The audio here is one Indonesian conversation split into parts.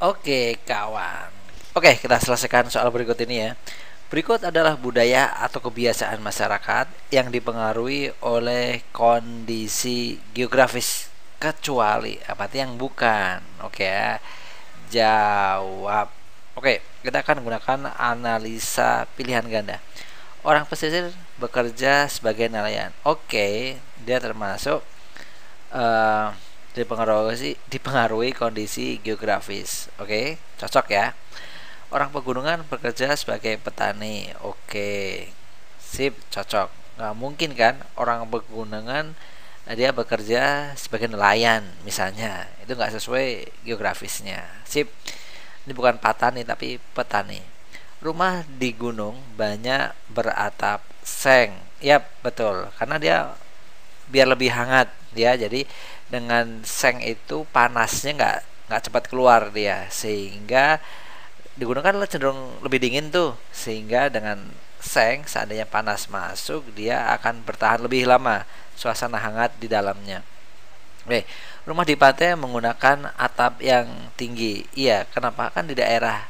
Oke kawan Oke kita selesaikan soal berikut ini ya Berikut adalah budaya atau kebiasaan masyarakat yang dipengaruhi oleh kondisi geografis kecuali eh, apa yang bukan. Oke ya. Jawab. Oke, kita akan gunakan analisa pilihan ganda. Orang pesisir bekerja sebagai nelayan. Oke, dia termasuk uh, dipengaruhi dipengaruhi kondisi geografis. Oke, okay? cocok ya. Orang pegunungan bekerja sebagai petani. Oke. Okay. Sip, cocok. Nggak mungkin kan orang pegunungan eh, dia bekerja sebagai nelayan misalnya. Itu nggak sesuai geografisnya. Sip. Ini bukan patani tapi petani. Rumah di gunung banyak beratap seng. Yap, betul. Karena dia biar lebih hangat ya jadi dengan seng itu panasnya nggak nggak cepat keluar dia sehingga digunakan cenderung lebih dingin tuh sehingga dengan seng seandainya panas masuk dia akan bertahan lebih lama suasana hangat di dalamnya Oke, eh, rumah di pantai menggunakan atap yang tinggi. Iya, kenapa kan di daerah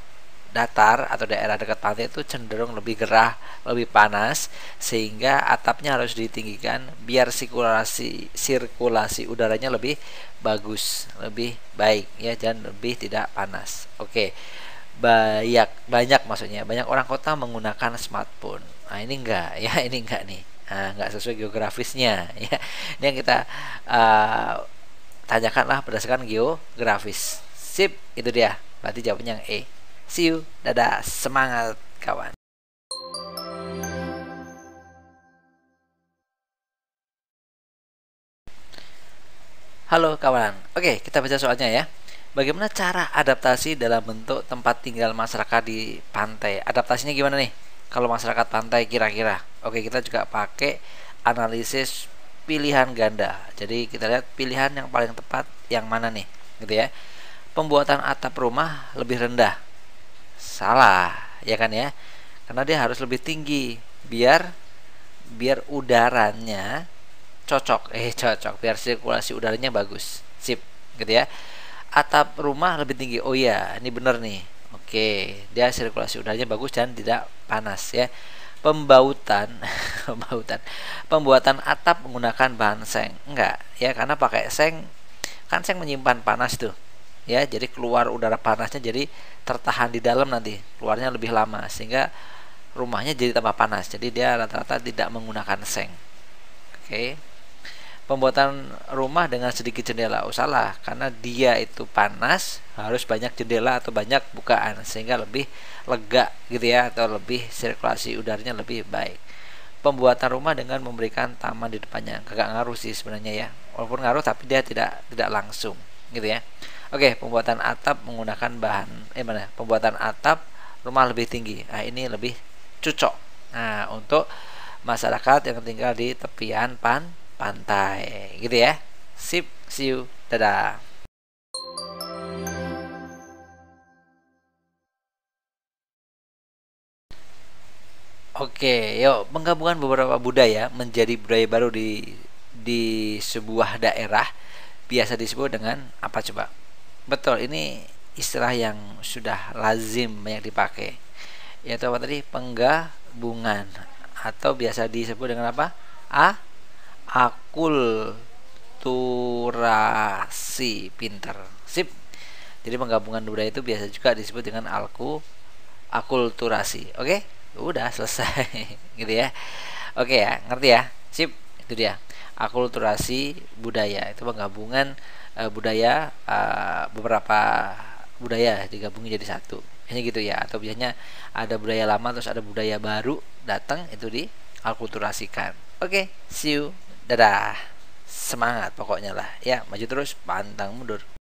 datar atau daerah dekat pantai itu cenderung lebih gerah, lebih panas sehingga atapnya harus ditinggikan biar sirkulasi sirkulasi udaranya lebih bagus, lebih baik ya dan lebih tidak panas. Oke. Banyak banyak maksudnya banyak orang kota menggunakan smartphone. Nah, ini enggak ya, ini enggak nih. Nah, enggak sesuai geografisnya ya. Ini yang kita uh, tanyakanlah berdasarkan geografis. Sip, itu dia. Berarti jawabnya yang E. See you, dadah, semangat kawan. Halo kawan, oke kita baca soalnya ya. Bagaimana cara adaptasi dalam bentuk tempat tinggal masyarakat di pantai? Adaptasinya gimana nih? Kalau masyarakat pantai kira-kira. Oke, kita juga pakai analisis pilihan ganda. Jadi kita lihat pilihan yang paling tepat yang mana nih, gitu ya. Pembuatan atap rumah lebih rendah salah ya kan ya karena dia harus lebih tinggi biar biar udaranya cocok eh cocok biar sirkulasi udaranya bagus sip gitu ya atap rumah lebih tinggi oh iya ini bener nih oke dia sirkulasi udaranya bagus dan tidak panas ya pembautan pembautan pembuatan atap menggunakan bahan seng enggak ya karena pakai seng kan seng menyimpan panas tuh ya jadi keluar udara panasnya jadi tertahan di dalam nanti keluarnya lebih lama sehingga rumahnya jadi tambah panas jadi dia rata-rata tidak menggunakan seng oke pembuatan rumah dengan sedikit jendela usahlah oh, karena dia itu panas harus banyak jendela atau banyak bukaan sehingga lebih lega gitu ya atau lebih sirkulasi udaranya lebih baik pembuatan rumah dengan memberikan taman di depannya kagak ngaruh sih sebenarnya ya walaupun ngaruh tapi dia tidak tidak langsung gitu ya Oke, pembuatan atap menggunakan bahan eh mana? Pembuatan atap rumah lebih tinggi. Nah, ini lebih cocok. Nah, untuk masyarakat yang tinggal di tepian pan pantai gitu ya. Sip, see you. Dadah. Oke, yuk penggabungan beberapa budaya menjadi budaya baru di di sebuah daerah biasa disebut dengan apa coba? betul ini istilah yang sudah lazim banyak dipakai yaitu apa tadi penggabungan atau biasa disebut dengan apa a akulturasi pinter sip jadi penggabungan budaya itu biasa juga disebut dengan alku akulturasi oke okay? udah selesai gitu ya oke okay ya ngerti ya sip itu dia akulturasi budaya itu penggabungan uh, budaya uh, beberapa budaya digabungin jadi satu ini gitu ya atau biasanya ada budaya lama terus ada budaya baru datang itu diakulturasikan oke okay, see you dadah semangat pokoknya lah ya maju terus pantang mundur